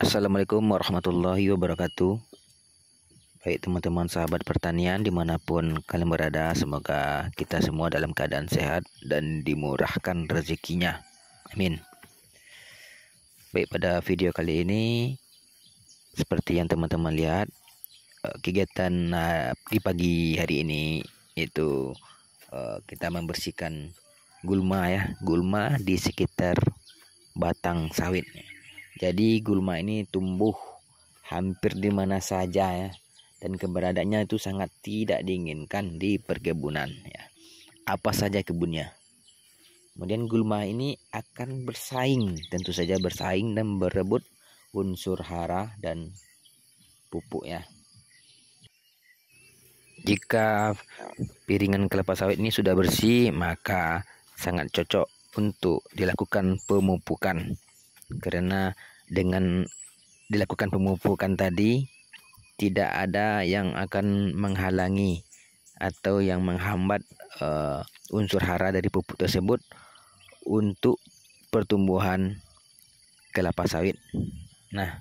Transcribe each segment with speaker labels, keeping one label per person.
Speaker 1: Assalamualaikum warahmatullahi wabarakatuh Baik teman-teman sahabat pertanian dimanapun kalian berada Semoga kita semua dalam keadaan sehat dan dimurahkan rezekinya Amin Baik pada video kali ini Seperti yang teman-teman lihat eh, Kegiatan eh, di pagi hari ini itu eh, kita membersihkan gulma ya Gulma di sekitar batang sawit jadi gulma ini tumbuh hampir di mana saja ya dan keberadaannya itu sangat tidak diinginkan di perkebunan ya. Apa saja kebunnya. Kemudian gulma ini akan bersaing, tentu saja bersaing dan berebut unsur hara dan pupuk ya. Jika piringan kelapa sawit ini sudah bersih, maka sangat cocok untuk dilakukan pemupukan karena dengan dilakukan pemupukan tadi tidak ada yang akan menghalangi atau yang menghambat uh, unsur hara dari pupuk tersebut untuk pertumbuhan kelapa sawit. Nah,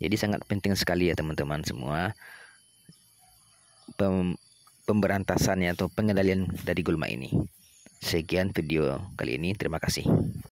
Speaker 1: jadi sangat penting sekali ya teman-teman semua pem pemberantasannya atau pengendalian dari gulma ini. Sekian video kali ini, terima kasih.